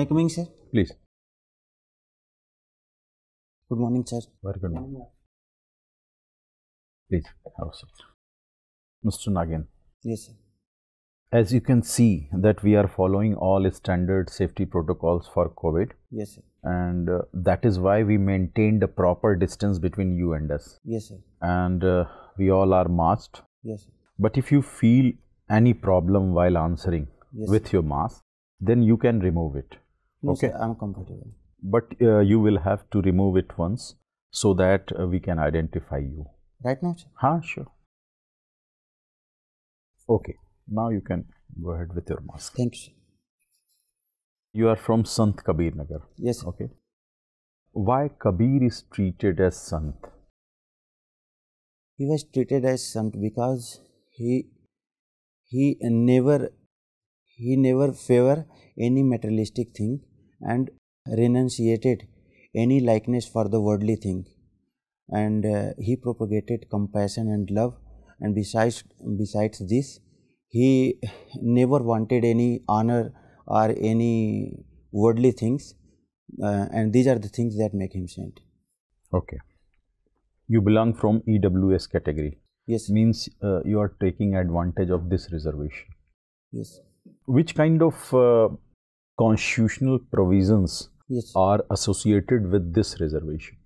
May I come in, sir? Please. Good morning, sir. Very good morning. Please have a seat. Mr. Nagin. Yes, sir. As you can see that we are following all standard safety protocols for COVID. Yes, sir. And uh, that is why we maintained a proper distance between you and us. Yes, sir. And uh, we all are masked. Yes, sir. But if you feel any problem while answering yes, with sir. your mask, then you can remove it. No, okay. Sir, I'm comfortable. But uh, you will have to remove it once so that uh, we can identify you. Right now, sir? Huh, sure. Okay. Now you can go ahead with your mask. Thank you, You are from Sant Kabir Nagar. Yes. Sir. Okay. Why Kabir is treated as Sant? He was treated as Sant because he he never he never favor any materialistic thing and renunciated any likeness for the worldly thing and uh, he propagated compassion and love and besides besides this he never wanted any honor or any worldly things uh, and these are the things that make him saint okay you belong from ews category yes means uh, you are taking advantage of this reservation yes which kind of uh, constitutional provisions yes. are associated with this reservation.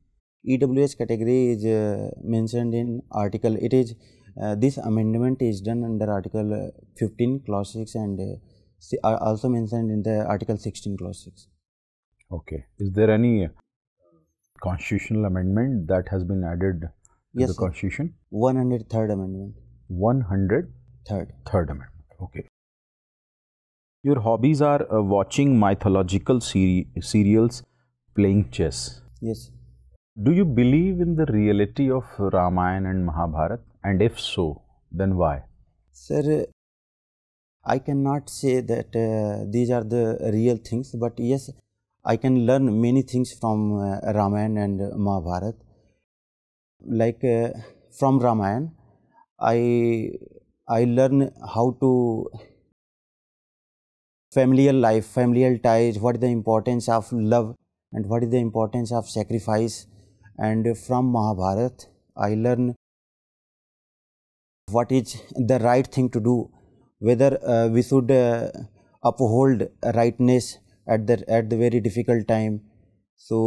EWS category is uh, mentioned in article, it is uh, this amendment is done under article uh, 15 clause 6 and uh, uh, also mentioned in the article 16 clause 6. Okay. Is there any constitutional amendment that has been added to yes, the constitution? 103rd amendment. 103rd? Third. Third amendment. Okay. Your hobbies are uh, watching mythological seri- serials, playing chess. Yes. Do you believe in the reality of Ramayana and Mahabharata? And if so, then why? Sir, I cannot say that uh, these are the real things, but yes, I can learn many things from uh, Ramayana and Mahabharat. Mahabharata. Like uh, from Ramayana, I I learn how to familial life, familial ties, what is the importance of love and what is the importance of sacrifice. And from Mahabharata, I learn what is the right thing to do, whether uh, we should uh, uphold rightness at the at the very difficult time. So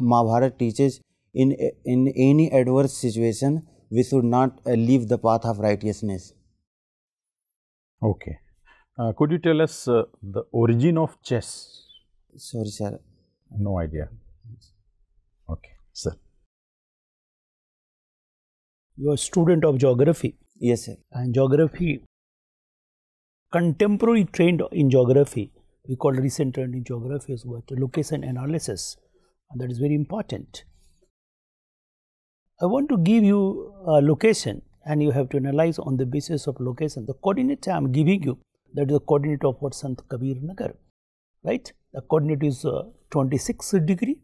Mahabharata teaches in in any adverse situation we should not uh, leave the path of righteousness. Okay. Uh, could you tell us uh, the origin of chess? Sorry, sir. No idea. Okay, sir. You are a student of geography. Yes, sir. And geography, contemporary trained in geography, we call recent trend in geography is what location analysis, and that is very important. I want to give you a location and you have to analyze on the basis of location. The coordinate I am giving you that is the coordinate of what Sant Kabir Nagar, right? The coordinate is uh, 26 degree,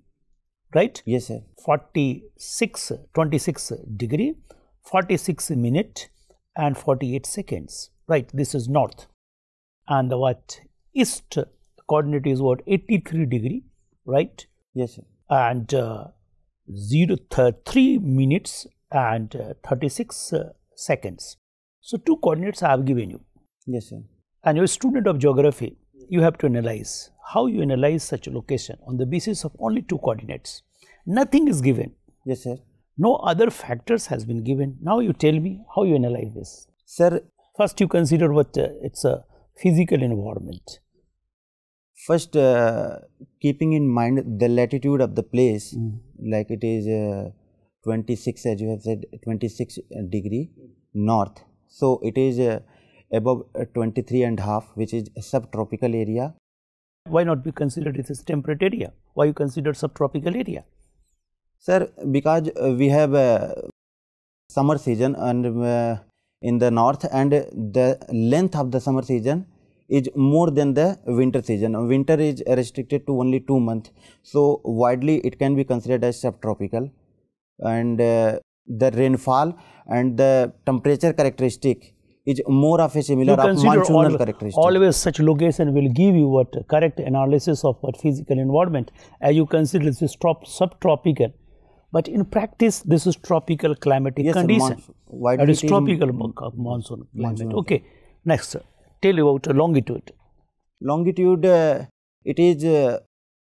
right? Yes, sir. 46, 26 degree, 46 minute and 48 seconds, right? This is north. And the what east coordinate is what 83 degree, right? Yes, sir. And uh, 0, th 3 minutes and uh, 36 uh, seconds. So, two coordinates I have given you. Yes, sir and you're a student of geography, hmm. you have to analyze how you analyze such a location on the basis of only two coordinates. Nothing is given. Yes, sir. No other factors has been given. Now you tell me how you analyze this. Sir, first you consider what uh, it's a physical environment. First, uh, keeping in mind the latitude of the place, mm. like it is uh, 26, as you have said, 26 uh, degree hmm. north. So it is uh, above uh, 23 and half which is subtropical area. Why not be considered it is temperate area? Why you consider subtropical area? Sir, because uh, we have uh, summer season and in the north and the length of the summer season is more than the winter season. Winter is restricted to only two months. So, widely it can be considered as subtropical and uh, the rainfall and the temperature characteristic is more of a similar of monsoonal characteristic. Always such location will give you what correct analysis of what physical environment as you consider this is trop, subtropical. But in practice, this is tropical climatic yes, condition. Monsoon. It is tropical uh, monsoon, monsoon climate. Monsoon. Okay, next, sir. tell about longitude. Longitude, uh, it is uh,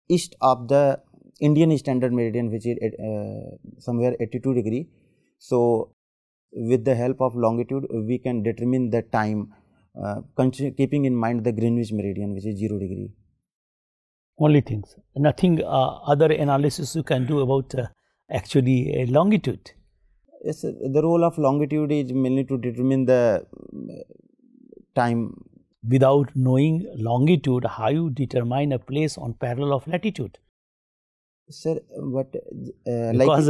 east of the Indian standard meridian, which is uh, somewhere 82 degree. So with the help of longitude we can determine the time uh, keeping in mind the Greenwich meridian which is 0 degree. Only things, nothing uh, other analysis you can do about uh, actually uh, longitude. Yes, the role of longitude is mainly to determine the uh, time. Without knowing longitude, how you determine a place on parallel of latitude? Sir, but uh, like because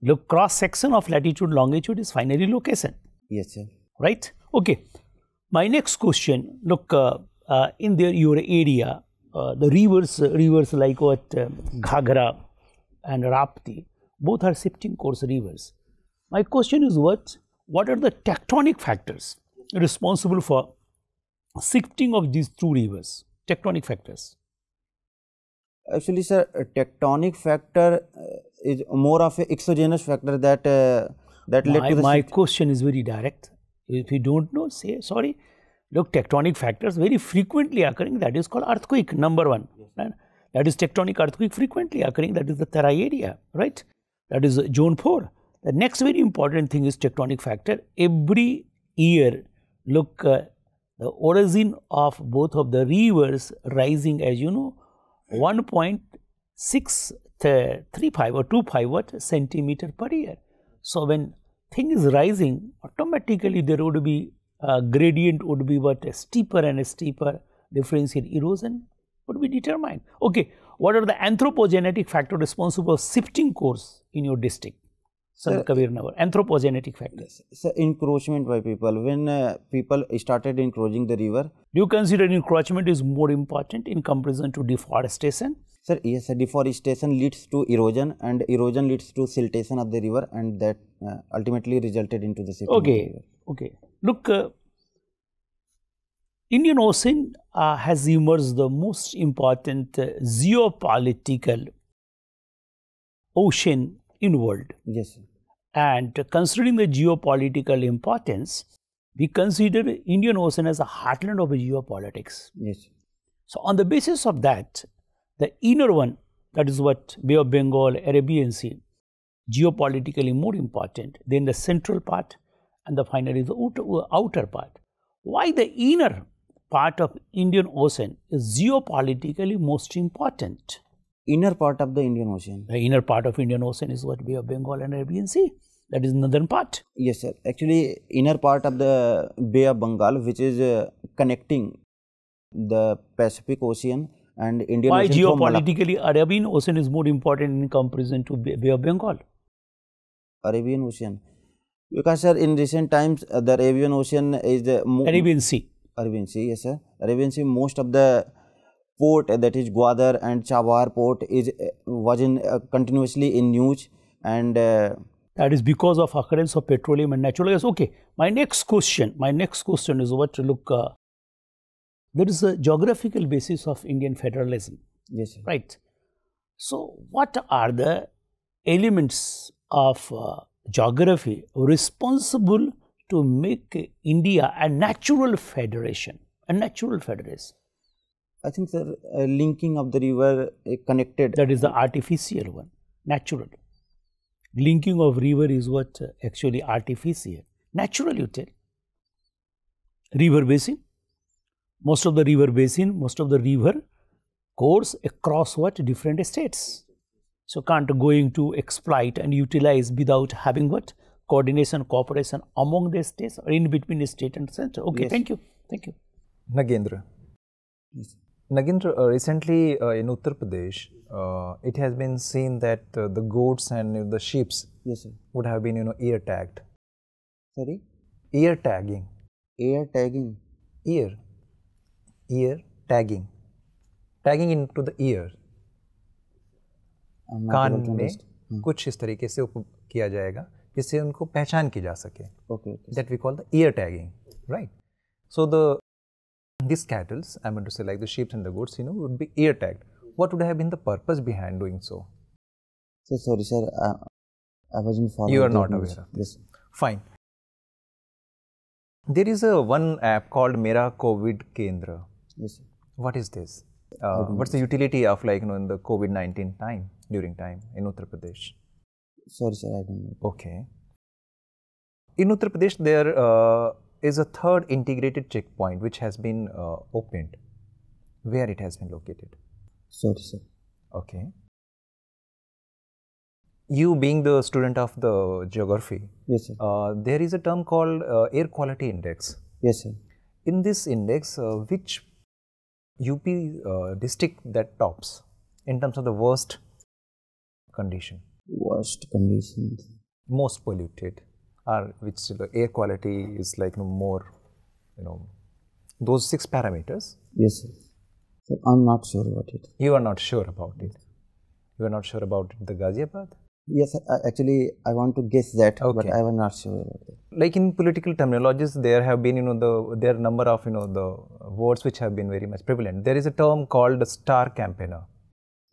Look, cross section of latitude, longitude is finally location. Yes, sir. Right? Okay. My next question. Look, uh, uh, in their your area, uh, the rivers, rivers like what um, Ghagra and Rapti, both are shifting course rivers. My question is what? What are the tectonic factors responsible for shifting of these two rivers? Tectonic factors actually sir tectonic factor uh, is more of a exogenous factor that uh, that my, led to the my question is very direct if you don't know say sorry look tectonic factors very frequently occurring that is called earthquake number one right? that is tectonic earthquake frequently occurring that is the Terai area right that is zone 4 the next very important thing is tectonic factor every year look uh, the origin of both of the rivers rising as you know 1.635 or 2.5 what centimeter per year. So, when thing is rising automatically there would be uh, gradient would be what a steeper and a steeper difference in erosion would be determined. Okay, what are the anthropogenetic factor responsible for shifting course in your district? Sir, Kabir Nawar, anthropogenic factors. Sir, encroachment by people. When uh, people started encroaching the river. Do you consider encroachment is more important in comparison to deforestation? Sir, yes, sir, deforestation leads to erosion and erosion leads to siltation of the river and that uh, ultimately resulted into the siltation okay, Okay, Look, uh, Indian Ocean uh, has emerged the most important uh, geopolitical ocean in world. Yes. Sir. And considering the geopolitical importance, we consider Indian Ocean as the heartland of geopolitics. Yes. So on the basis of that, the inner one, that is what Bay of Bengal, Arabian Sea, geopolitically more important than the central part and the finally the outer, outer part. Why the inner part of Indian Ocean is geopolitically most important? Inner part of the Indian Ocean. The inner part of Indian Ocean is what Bay of Bengal and Arabian Sea that is northern part yes sir actually inner part of the bay of bengal which is uh, connecting the pacific ocean and indian why ocean geopolitically arabian ocean is more important in comparison to bay of bengal arabian ocean because sir in recent times uh, the arabian ocean is the arabian sea arabian sea yes sir arabian sea most of the port uh, that is Gwadar and Chabar port is uh, was in uh, continuously in news and uh, that is because of occurrence of petroleum and natural gas. Okay, my next question, my next question is what look, uh, there is a geographical basis of Indian federalism. Yes. Sir. Right. So, what are the elements of uh, geography responsible to make India a natural federation, a natural federation? I think, sir, uh, linking of the river uh, connected. That is the artificial one, natural linking of river is what uh, actually artificial, natural you tell. River basin, most of the river basin, most of the river course across what different states. So can't going to exploit and utilize without having what coordination, cooperation among the states or in between the state and center. Okay, yes. thank you, thank you. Nagendra. Yes. Nagindra, uh, recently uh, in Uttar Pradesh, uh, it has been seen that the goats and the sheep yes, would have been, you know, ear tagged. Sorry? Ear tagging. Ear tagging. Ear. Ear tagging. Tagging into the ear. कान में कुछ इस तरीके से किया जाएगा जिससे उनको पहचान की जा सके that we call the ear tagging right so the these cattle, I mean to say like the sheep and the goats, you know, would be ear tagged. What would have been the purpose behind doing so? So sorry, sir. Uh, I wasn't following. You are not aware of this. Yes. Fine. There is a one app called Mera COVID Kendra. Yes. Sir. What is this? Uh, what's the utility of like you know in the COVID nineteen time during time in Uttar Pradesh? Sorry, sir, I don't know. Okay. In Uttar Pradesh, there uh, is a third integrated checkpoint which has been uh, opened. Where it has been located? Sorry, sir. Okay. You being the student of the geography, yes, sir. Uh, there is a term called uh, air quality index. Yes, sir. In this index, uh, which UP uh, district that tops in terms of the worst condition? Worst condition. Most polluted are which uh, air quality is like you know, more, you know, those six parameters. Yes. Sir. I'm not sure about it. You are not sure about it. You are not sure about the Ghaziabad? Yes, uh, actually, I want to guess that, okay. but I am not sure about it. Like in political terminologies, there have been, you know, the there are number of, you know, the words which have been very much prevalent. There is a term called star campaigner.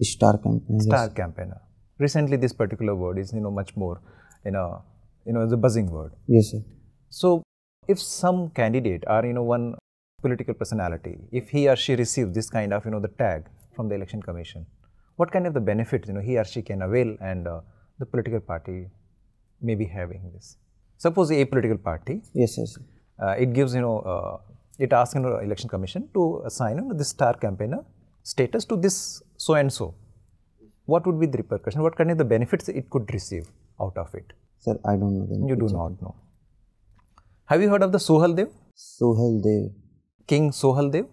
Star campaigner. Star yes. campaigner. Recently, this particular word is, you know, much more, you know, you know, is a buzzing word. Yes, sir. So, if some candidate or, you know, one political personality, if he or she receives this kind of, you know, the tag from the election commission, what kind of the benefit, you know, he or she can avail and uh, the political party may be having this? Suppose a political party. Yes, yes. Uh, it gives, you know, uh, it asks, you know, election commission to assign you know, this star campaigner status to this so and so. What would be the repercussion? What kind of the benefits it could receive out of it? Sir, I don't know the You do not know. Have you heard of the Sohal Dev? Sohal Dev. King Sohal Dev?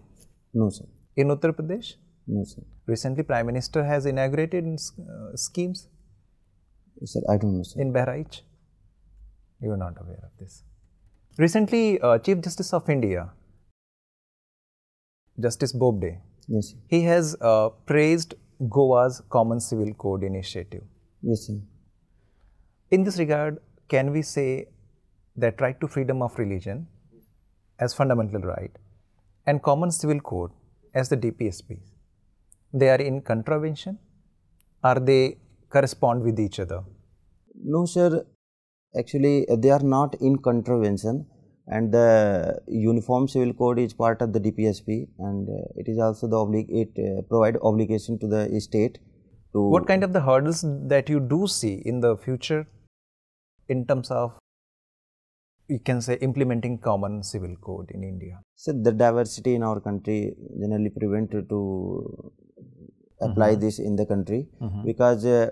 No, sir. In Uttar Pradesh? No, sir. Recently, Prime Minister has inaugurated uh, schemes? Sir, I don't know, sir. In Bahraich? You are not aware of this. Recently, uh, Chief Justice of India, Justice Bobde, yes, sir. he has uh, praised Goa's Common Civil Code initiative. Yes, sir. In this regard, can we say that right to freedom of religion as fundamental right and common civil code as the DPSP, they are in contravention or they correspond with each other? No, sir. Actually, they are not in contravention and the uniform civil code is part of the DPSP and uh, it is also the oblig it uh, provide obligation to the state what kind of the hurdles that you do see in the future in terms of you can say implementing common civil code in India. So the diversity in our country generally prevented to apply mm -hmm. this in the country mm -hmm. because uh,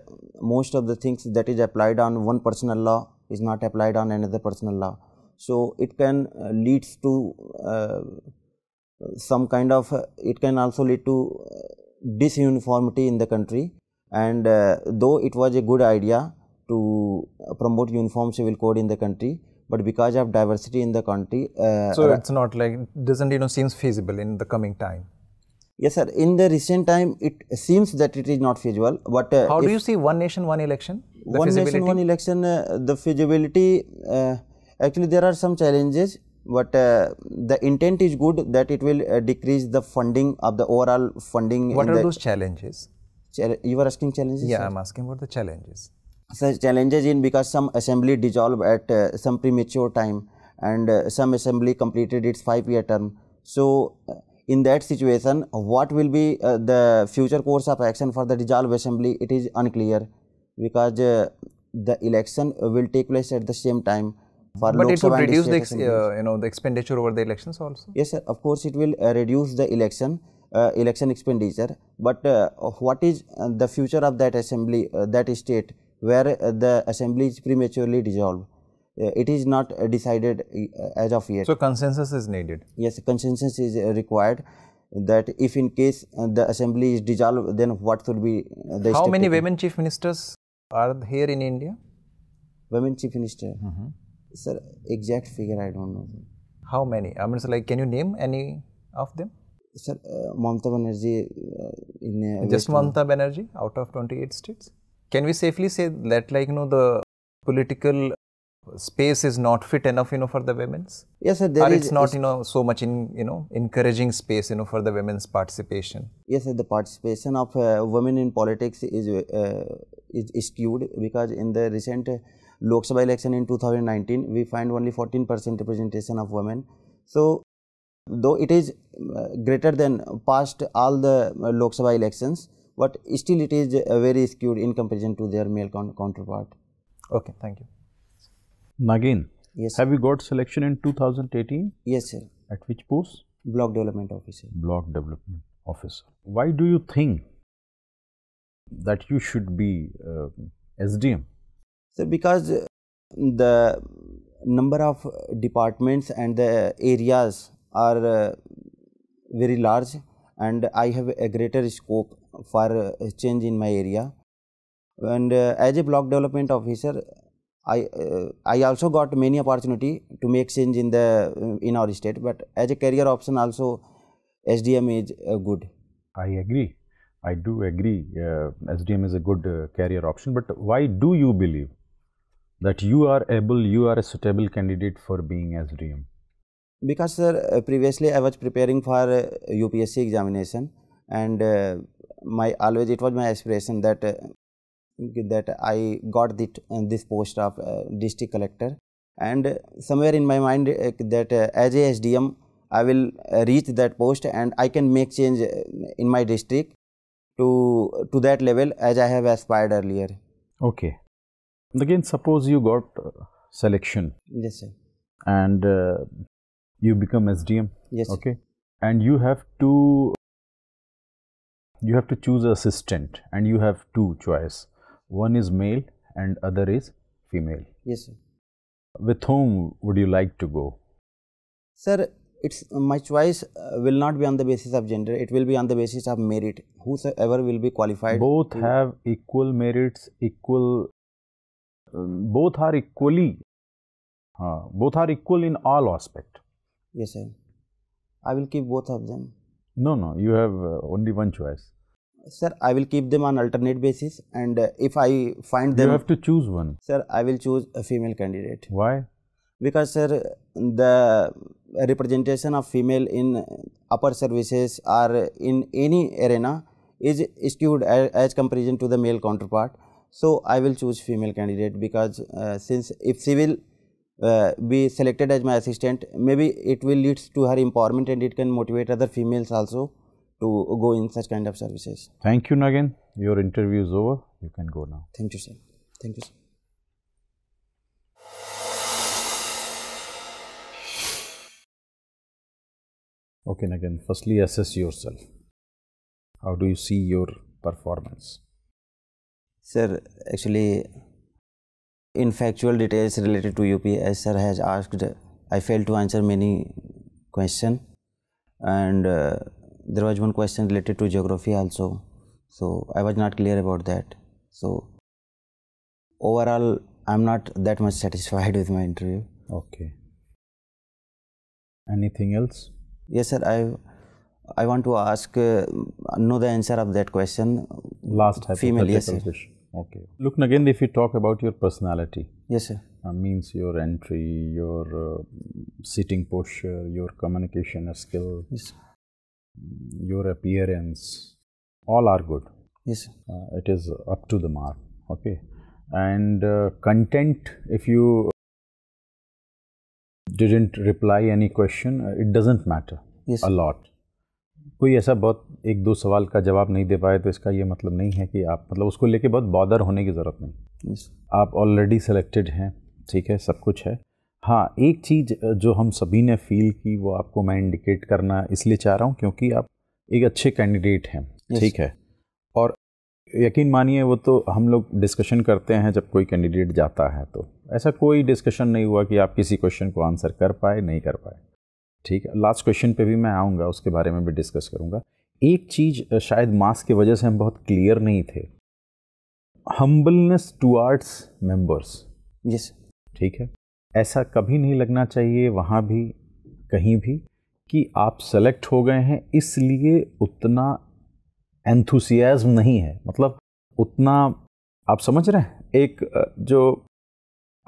most of the things that is applied on one personal law is not applied on another personal law. So it can uh, lead to uh, some kind of uh, it can also lead to uh, disuniformity in the country. And uh, though it was a good idea, to uh, promote uniform civil code in the country but because of diversity in the country uh, so it's not like doesn't you know seems feasible in the coming time yes sir in the recent time it seems that it is not feasible but uh, how do you see one nation one election one nation one election uh, the feasibility uh, actually there are some challenges but uh, the intent is good that it will decrease the funding of the overall funding what are those challenges you are asking challenges yeah sir? i'm asking about the challenges such challenges in because some assembly dissolved at uh, some premature time and uh, some assembly completed its 5 year term. So, uh, in that situation, what will be uh, the future course of action for the dissolved assembly? It is unclear because uh, the election will take place at the same time. For but it would reduce the uh, you know the expenditure over the elections also. Yes, sir. Of course, it will reduce the election. Uh, election expenditure, but uh, what is uh, the future of that assembly, that state, where uh, the assembly is prematurely dissolved. Uh, it is not decided uh, as of yet. So, consensus is needed? Yes, consensus is required that if in case the assembly is dissolved, then what should be the How many taken? women chief ministers are here in India? Women chief minister? Mm -hmm. Sir, exact figure I don't know. How many? I mean, so like, can you name any of them? Sir, uh, Mamata Banerjee uh, in. Uh, Just West Mamata Banerjee out of 28 states? can we safely say that like you know the political space is not fit enough you know for the women's yes sir, there or is, it's not you know so much in you know encouraging space you know for the women's participation yes sir, the participation of uh, women in politics is, uh, is, is skewed because in the recent uh, lok sabha election in 2019 we find only 14% representation of women so though it is uh, greater than past all the uh, lok sabha elections but still it is a very skewed in comparison to their male counterpart. Okay, thank you. Nagin, yes. have you got selection in 2018? Yes, sir. At which post? Block Development Officer. Block Development Officer. Why do you think that you should be uh, SDM? Sir, because uh, the number of departments and the areas are uh, very large and I have a greater scope for uh, change in my area and uh, as a block development officer I uh, I also got many opportunity to make change in the uh, in our state, but as a career option also SDM is uh, good. I agree. I do agree. SDM is a good career option, but why do you believe that you are able, you are a suitable candidate for being SDM? Because sir, previously I was preparing for UPSC examination, and my always it was my aspiration that uh, that I got this uh, this post of uh, district collector and somewhere in my mind uh, that uh, as a SDM I will reach that post and I can make change in my district to to that level as I have aspired earlier. Okay. Again, suppose you got selection. Yes, sir. And you become SDM. Yes. Okay. And you have to you have to choose assistant and you have two choice. One is male and other is female. Yes, sir. With whom would you like to go? Sir, it's my choice uh, will not be on the basis of gender it will be on the basis of merit whosoever will be qualified both have equal merits equal um, both are equally uh, both are equal in all aspect yes sir i will keep both of them no, no, you have uh, only one choice. Sir, I will keep them on alternate basis and uh, if I find them… You have to choose one. Sir, I will choose a female candidate. Why? Because sir, the representation of female in upper services or in any arena is skewed as, as comparison to the male counterpart. So, I will choose female candidate because uh, since if she will uh, be selected as my assistant maybe it will lead to her empowerment and it can motivate other females also to go in such kind of services thank you Nagin your interview is over you can go now thank you sir thank you sir Okay, again, firstly assess yourself. How do you see your performance? Sir, actually in factual details related to UPS, sir has asked, I failed to answer many question and uh, there was one question related to geography also. So I was not clear about that. So overall, I'm not that much satisfied with my interview. Okay. Anything else? Yes, sir. I I want to ask, uh, know the answer of that question. Last hypothetical female, yes, Question. Okay. Look, again, if you talk about your personality. Yes, sir. Uh, means your entry, your uh, sitting posture, your communication skill, yes. your appearance, all are good. Yes. Uh, it is up to the mark. Okay. And uh, content, if you didn't reply any question, uh, it doesn't matter yes. a lot. कोई ऐसा बहुत एक दो सवाल का जवाब नहीं दे पाए तो इसका ये मतलब नहीं है कि आप मतलब उसको लेके बहुत बॉदर होने की ज़रूरत नहीं yes. आप ऑलरेडी सेलेक्टेड हैं ठीक है सब कुछ है हाँ एक चीज़ जो हम सभी ने फील की वो आपको मैं इंडिकेट करना इसलिए चाह रहा हूँ क्योंकि आप एक अच्छे कैंडिडेट हैं ठीक yes. है और यकीन मानिए वो तो हम लोग डिस्कशन करते हैं जब कोई कैंडिडेट जाता है तो ऐसा कोई डिस्कशन नहीं हुआ कि आप किसी क्वेश्चन को आंसर कर पाए नहीं कर पाए ठीक है लास्ट क्वेश्चन पे भी मैं आऊँगा उसके बारे में भी डिस्कस करूँगा एक चीज़ शायद मास्क की वजह से हम बहुत क्लियर नहीं थे humbleness towards members yes ठीक है ऐसा कभी नहीं लगना चाहिए वहाँ भी कहीं भी कि आप सेलेक्ट हो गए हैं इसलिए उतना एंथुसियाज्म नहीं है मतलब उतना आप समझ रहे हैं एक जो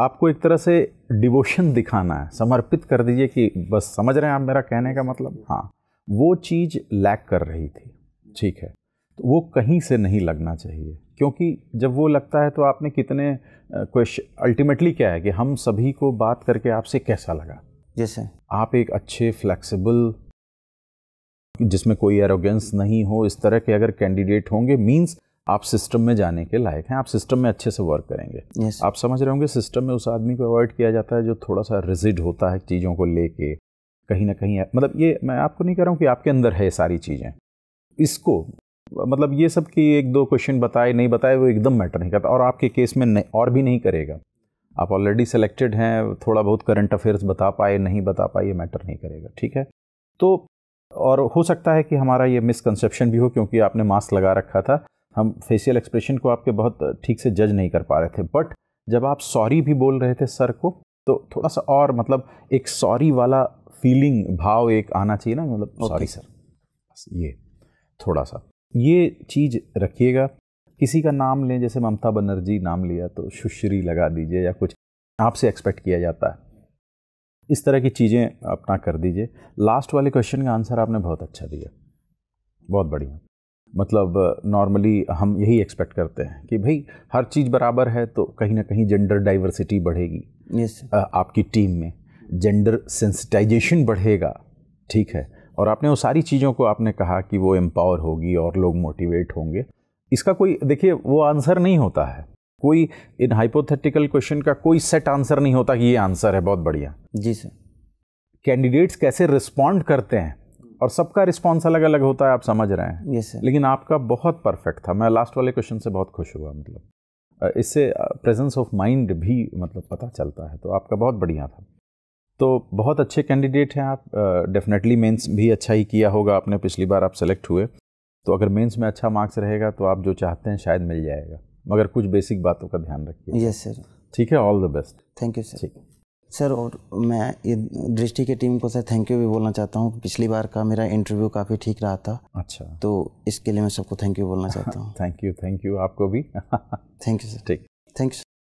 आपको एक तरह से डिवोशन दिखाना है समर्पित कर दीजिए कि बस समझ रहे हैं आप मेरा कहने का मतलब हाँ वो चीज़ लैक कर रही थी ठीक है तो वो कहीं से नहीं लगना चाहिए क्योंकि जब वो लगता है तो आपने कितने क्वेश्चन अल्टीमेटली क्या है कि हम सभी को बात करके आपसे कैसा लगा जैसे आप एक अच्छे फ्लेक्सिबल जिसमें कोई एरोगेंस नहीं हो इस तरह के अगर कैंडिडेट होंगे मींस आप सिस्टम में जाने के लायक हैं आप सिस्टम में अच्छे से वर्क करेंगे yes. आप समझ रहे होंगे सिस्टम में उस आदमी को अवॉइड किया जाता है जो थोड़ा सा रिजिड होता है चीज़ों को लेके कहीं ना कहीं मतलब ये मैं आपको नहीं कह रहा हूँ कि आपके अंदर है सारी चीज़ें इसको मतलब ये सब कि एक दो क्वेश्चन बताए नहीं बताए वो एकदम मैटर नहीं करता और आपके केस में और भी नहीं करेगा आप ऑलरेडी सेलेक्टेड हैं थोड़ा बहुत करंट अफेयर्स बता पाए नहीं बता पाए ये मैटर नहीं करेगा ठीक है तो और हो सकता है कि हमारा ये मिसकंसेप्शन भी हो क्योंकि आपने मास्क लगा रखा था हम फेशियल एक्सप्रेशन को आपके बहुत ठीक से जज नहीं कर पा रहे थे बट जब आप सॉरी भी बोल रहे थे सर को तो थोड़ा सा और मतलब एक सॉरी वाला फीलिंग भाव एक आना चाहिए ना मतलब सॉरी सर ये थोड़ा सा ये चीज़ रखिएगा किसी का नाम लें जैसे ममता बनर्जी नाम लिया तो सुश्री लगा दीजिए या कुछ आपसे एक्सपेक्ट किया जाता है इस तरह की चीज़ें अपना कर दीजिए लास्ट वाले क्वेश्चन का आंसर आपने बहुत अच्छा दिया बहुत बढ़िया मतलब नॉर्मली हम यही एक्सपेक्ट करते हैं कि भाई हर चीज़ बराबर है तो कहीं ना कहीं जेंडर डाइवर्सिटी बढ़ेगी yes. आपकी टीम में जेंडर सेंसिटाइजेशन बढ़ेगा ठीक है और आपने वो सारी चीज़ों को आपने कहा कि वो एम्पावर होगी और लोग मोटिवेट होंगे इसका कोई देखिए वो आंसर नहीं होता है कोई इन हाइपोथेटिकल क्वेश्चन का कोई सेट आंसर नहीं होता कि ये आंसर है बहुत बढ़िया जी सर कैंडिडेट्स कैसे रिस्पॉन्ड करते हैं और सबका रिस्पॉन्स अलग अलग होता है आप समझ रहे हैं yes, लेकिन आपका बहुत परफेक्ट था मैं लास्ट वाले क्वेश्चन से बहुत खुश हुआ मतलब इससे प्रेजेंस ऑफ माइंड भी मतलब पता चलता है तो आपका बहुत बढ़िया था तो बहुत अच्छे कैंडिडेट हैं आप डेफिनेटली मेंस भी अच्छा ही किया होगा आपने पिछली बार आप सेलेक्ट हुए तो अगर मेंस में अच्छा मार्क्स रहेगा तो आप जो चाहते हैं शायद मिल जाएगा मगर कुछ बेसिक बातों का ध्यान रखिए यस सर ठीक है all the best thank you sir ठीक है सर और मैं दृष्टि के टीम को सर थैंक यू भी बोलना चाहता हूँ पिछली बार का मेरा इंटरव्यू काफ़ी ठीक रहा था अच्छा तो इसके लिए मैं सबको थैंक यू बोलना चाहता हूँ थैंक यू थैंक यू आपको भी थैंक यू सर ठीक थैंक यू